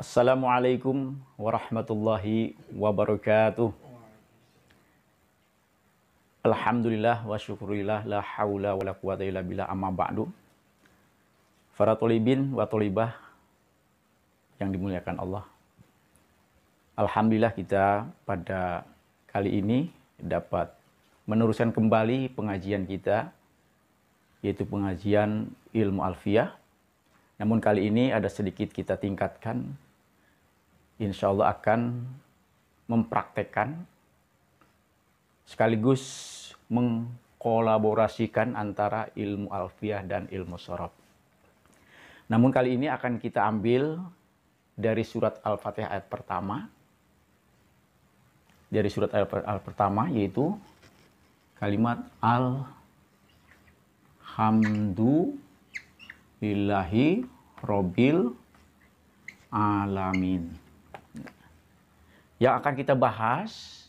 Assalamualaikum warahmatullahi wabarakatuh. Alhamdulillah wa syukurillah la haula wa la quwata illa billah amma ba'du. Para tulibin wa tulibah yang dimuliakan Allah. Alhamdulillah kita pada kali ini dapat meneruskan kembali pengajian kita yaitu pengajian ilmu alfiah. Namun kali ini ada sedikit kita tingkatkan insya Allah akan mempraktekkan sekaligus mengkolaborasikan antara ilmu alfiah dan ilmu sorob. Namun kali ini akan kita ambil dari surat Al-Fatihah ayat pertama. Dari surat ayat al pertama yaitu kalimat al hamdu robil alamin yang akan kita bahas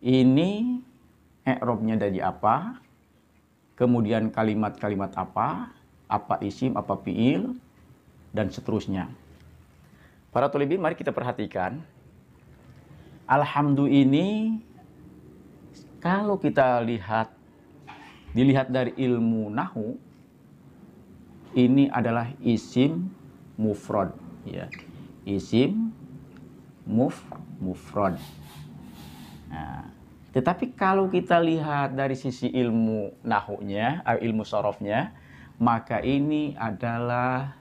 ini i'rabnya dari apa, kemudian kalimat-kalimat apa, apa isim, apa fiil, dan seterusnya. Para tulibin, mari kita perhatikan. Alhamdulillah ini, kalau kita lihat, dilihat dari ilmu nahu, ini adalah isim mufrad. Ya. Isim Move, mufrad. Nah, tetapi kalau kita lihat dari sisi ilmu nahunya, eh, ilmu sorofnya, maka ini adalah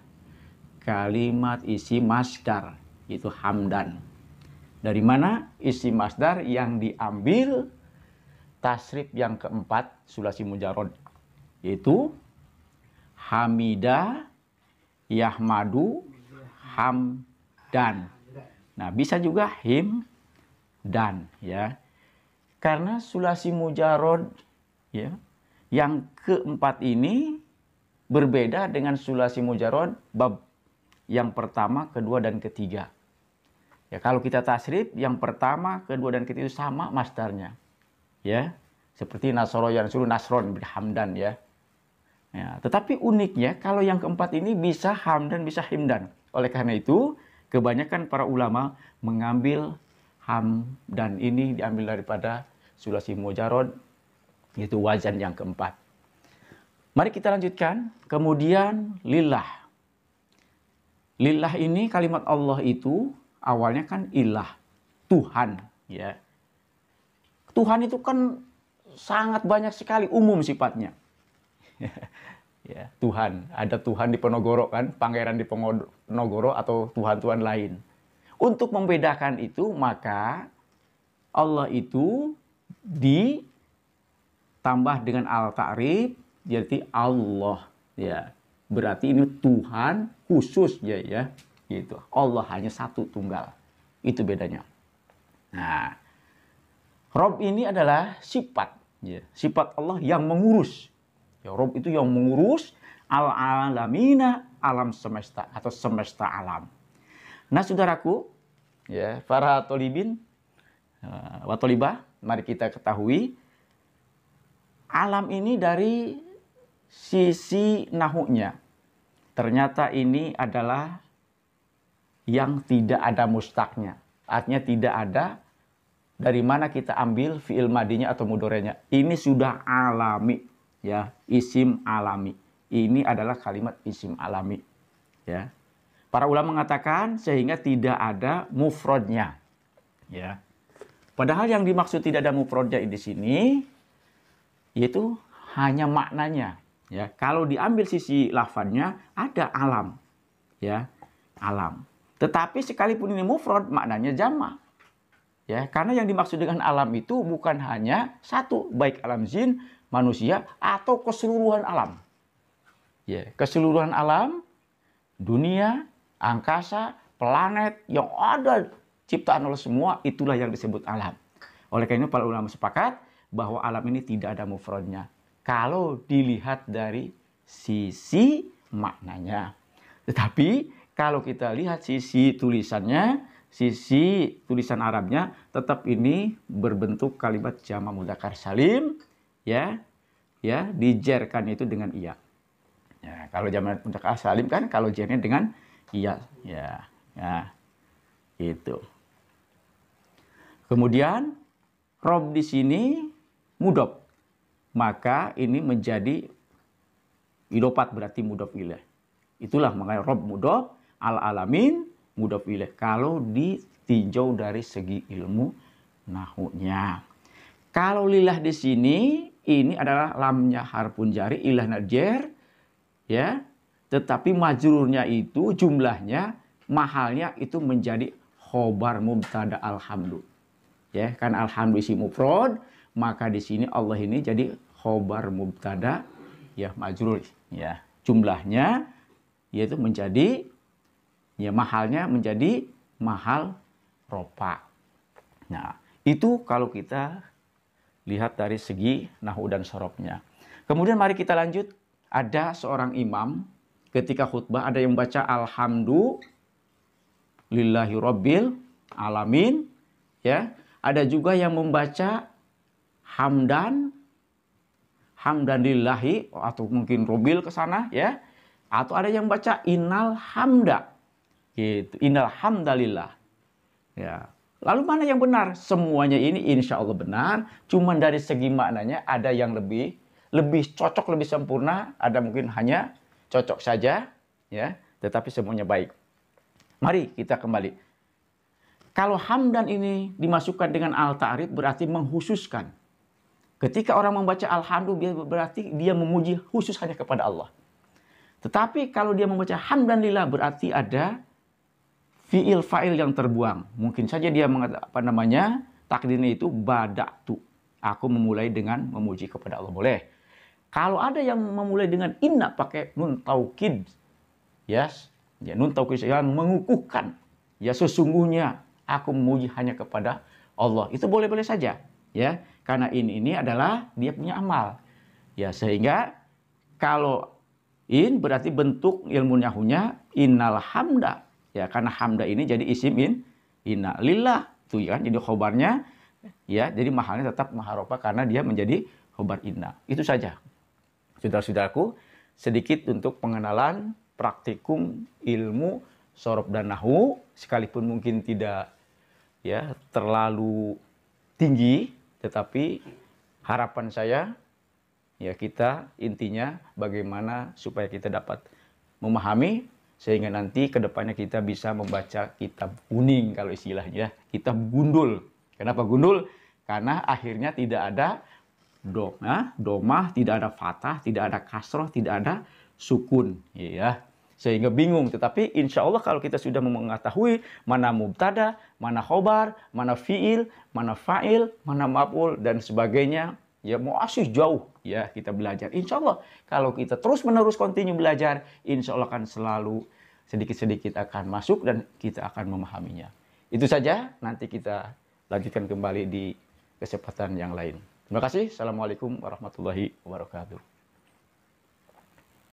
kalimat isi masdar, itu hamdan. Dari mana isi masdar yang diambil tasrif yang keempat sulasi mujarod, yaitu hamida, yahmadu, hamdan. Nah, bisa juga him dan ya. Karena sulasi mujarod ya yang keempat ini berbeda dengan sulasi mujarod bab yang pertama, kedua dan ketiga. Ya, kalau kita tasrif yang pertama, kedua dan ketiga itu sama masdarnya. Ya. Seperti nasoro yang suruh nasron hamdan ya. ya. tetapi uniknya kalau yang keempat ini bisa hamdan bisa himdan. Oleh karena itu, kebanyakan para ulama mengambil ham dan ini diambil daripada Sulasi Mujarod, yaitu wajan yang keempat. Mari kita lanjutkan. Kemudian lillah. Lillah ini kalimat Allah itu awalnya kan ilah, Tuhan. ya Tuhan itu kan sangat banyak sekali umum sifatnya. ya, Tuhan. Ada Tuhan di Penogoro kan, pangeran di Penogoro atau Tuhan-Tuhan lain. Untuk membedakan itu, maka Allah itu ditambah dengan al-ta'rif, jadi Allah. Ya, berarti ini Tuhan khusus ya, ya. Gitu. Allah hanya satu tunggal. Itu bedanya. Nah, Rob ini adalah sifat, ya. sifat Allah yang mengurus, Ya Rob itu yang mengurus al-alamina alam semesta atau semesta alam. Nah saudaraku, ya para tolibin, eh, watolibah, mari kita ketahui alam ini dari sisi nahunya. Ternyata ini adalah yang tidak ada mustaknya. Artinya tidak ada dari mana kita ambil fi'il madinya atau mudorenya. Ini sudah alami ya isim alami. Ini adalah kalimat isim alami. Ya. Para ulama mengatakan sehingga tidak ada mufrodnya. Ya. Padahal yang dimaksud tidak ada mufrodnya di sini yaitu hanya maknanya. Ya, kalau diambil sisi lafannya ada alam. Ya, alam. Tetapi sekalipun ini mufrad maknanya jama. Ya, karena yang dimaksud dengan alam itu bukan hanya satu, baik alam zin manusia atau keseluruhan alam. Ya, keseluruhan alam, dunia, angkasa, planet yang ada ciptaan oleh semua itulah yang disebut alam. Oleh karena itu para ulama sepakat bahwa alam ini tidak ada mufradnya kalau dilihat dari sisi maknanya. Tetapi kalau kita lihat sisi tulisannya, sisi tulisan Arabnya tetap ini berbentuk kalimat jama mudakar salim ya ya dijerkan itu dengan iya ya, kalau zaman puncak asalim kan kalau jernya dengan iya ya ya itu kemudian rob di sini mudob maka ini menjadi idopat berarti mudob ilah itulah makanya rob mudob al alamin mudob ilah kalau ditinjau dari segi ilmu nahunya kalau lilah di sini ini adalah lamnya harpun jari ilah najer ya tetapi majrurnya itu jumlahnya mahalnya itu menjadi khobar mubtada alhamdu ya kan alhamdu isi mufrad maka di sini Allah ini jadi khobar mubtada ya majrur ya jumlahnya yaitu menjadi ya mahalnya menjadi mahal ropa nah itu kalau kita lihat dari segi nahu dan sorobnya. Kemudian mari kita lanjut. Ada seorang imam ketika khutbah ada yang baca Alhamdulillahi Rabbil Alamin. Ya. Ada juga yang membaca Hamdan hamdan lillahi atau mungkin rabbil ke sana ya. Atau ada yang baca Innal Hamda. Gitu. Innal Hamdalillah. Ya. Lalu mana yang benar? Semuanya ini insya Allah benar. Cuman dari segi maknanya ada yang lebih lebih cocok, lebih sempurna. Ada mungkin hanya cocok saja, ya. Tetapi semuanya baik. Mari kita kembali. Kalau hamdan ini dimasukkan dengan al-ta'rif berarti menghususkan. Ketika orang membaca alhamdulillah berarti dia memuji khusus hanya kepada Allah. Tetapi kalau dia membaca hamdan lillah berarti ada fiil fa'il yang terbuang. Mungkin saja dia mengatakan apa namanya takdirnya itu badak tuh. Aku memulai dengan memuji kepada Allah boleh. Kalau ada yang memulai dengan inna pakai nun taukid. Yes. Ya, nun taukid yang mengukuhkan. Ya sesungguhnya aku memuji hanya kepada Allah. Itu boleh-boleh saja, ya. Karena ini ini adalah dia punya amal. Ya, sehingga kalau in berarti bentuk ilmu nyahunya innal hamda ya karena hamda ini jadi isim in inna lillah tuh ya kan jadi khobarnya ya jadi mahalnya tetap maharopa karena dia menjadi khobar inna itu saja saudara-saudaraku sedikit untuk pengenalan praktikum ilmu sorob dan nahu sekalipun mungkin tidak ya terlalu tinggi tetapi harapan saya ya kita intinya bagaimana supaya kita dapat memahami sehingga nanti kedepannya kita bisa membaca kitab kuning kalau istilahnya kitab gundul kenapa gundul karena akhirnya tidak ada doma domah tidak ada fatah tidak ada kasroh tidak ada sukun ya sehingga bingung tetapi insya Allah kalau kita sudah mengetahui mana mubtada mana khobar mana fiil mana fa'il mana maf'ul dan sebagainya ya mau muasih jauh ya kita belajar. Insya Allah kalau kita terus menerus continue belajar, insya Allah akan selalu sedikit-sedikit akan masuk dan kita akan memahaminya. Itu saja, nanti kita lanjutkan kembali di kesempatan yang lain. Terima kasih. Assalamualaikum warahmatullahi wabarakatuh.